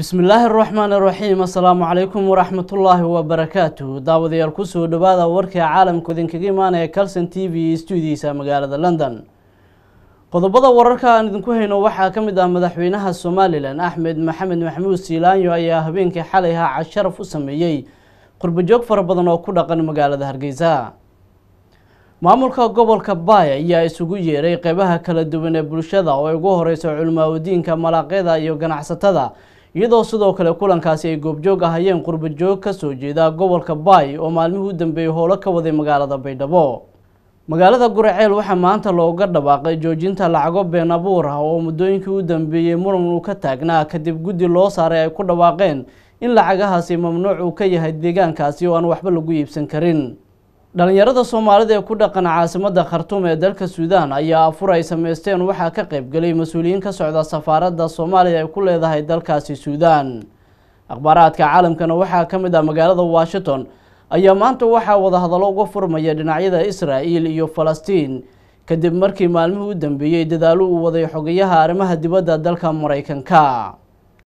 بسم الله الرحمن الرحيم السلام عليكم ورحمة الله وبركاته داوديال كسو دبادا وركي عالم كودين كيمانا كالسن تي في استوديسا مقالة لندن qodobada wararka aan idinku hayno waxaa ka mid ah madaxweynaha somalilan axmed maxamed maxamuud siilaanyo ayaa habeenkii xalay haaca sharaf u sameeyey qurbajoog fara badan oo ku dhaqan magaalada hargeysa maamulka gobolka baaya ayaa isugu yeeray qeybaha kala duwan ee bulshada oo ugu horeysa culimaa udiinka malaaqyada iyo ganacsatada iyadoo sidoo kale kulankaasi ay goobjoog ahayeen qurbajoog ka soo jeeda gobolka baay oo maalmihii u dambeeyey howlo ka waday magaalada baydhabo magaalada guraceel waxaa maanta looga dhawaaqay joojinta lacago been abuur ah oo muddooyinkii u dambeeyey muran uu ka taagnaa kadib guddi loo saaray ay ku dhawaaqeen in lacagahaasi mamnuuc uu ka yahay deegaankaasi oo aan waxba lagu iibsan karin dhalinyarada soomaalida ee ku dhaqan caasimadda khartuum ee dalka suudaan ayaa afur ay samaysteen waxaa ka qaybgelay mas-uuliyiin ka socda safaaradda soomaaliya ay ku leedahay dalkaasi suudaan akhbaaraadka caalamkana waxaa ka mid ah magaalada washington ayaa maanta waxaa wadahadallo uga furmaya dhinacyada israa'il iyo falastiin kadib markii maalmihii u dambeeyey dadaalo uu waday xogayaha arrimaha dibadda dalka maraykanka